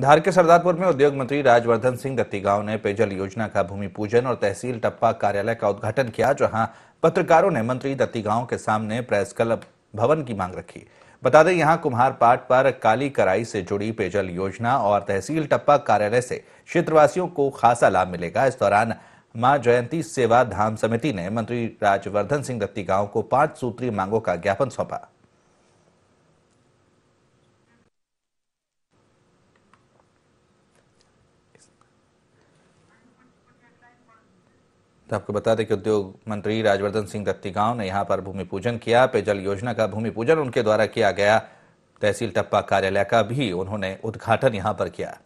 धार के सरदारपुर में उद्योग मंत्री राजवर्धन सिंह दत्तीगांव ने पेयजल योजना का भूमि पूजन और तहसील टप्पा कार्यालय का उद्घाटन किया जहां पत्रकारों ने मंत्री दत्तीगांव के सामने प्रेस क्लब भवन की मांग रखी बता दें यहां कुम्हार पाट पर काली कराई से जुड़ी पेयजल योजना और तहसील टप्पा कार्यालय से क्षेत्रवासियों को खासा लाभ मिलेगा इस दौरान मां जयंती सेवा धाम समिति ने मंत्री राजवर्धन सिंह दत्तीगांव को पांच सूत्री मांगों का ज्ञापन सौंपा तो आपको बता दें कि उद्योग मंत्री राजवर्धन सिंह दत्तीगांव ने यहाँ पर भूमि पूजन किया पेयजल योजना का भूमि पूजन उनके द्वारा किया गया तहसील टप्पा कार्यालय का भी उन्होंने उद्घाटन यहाँ पर किया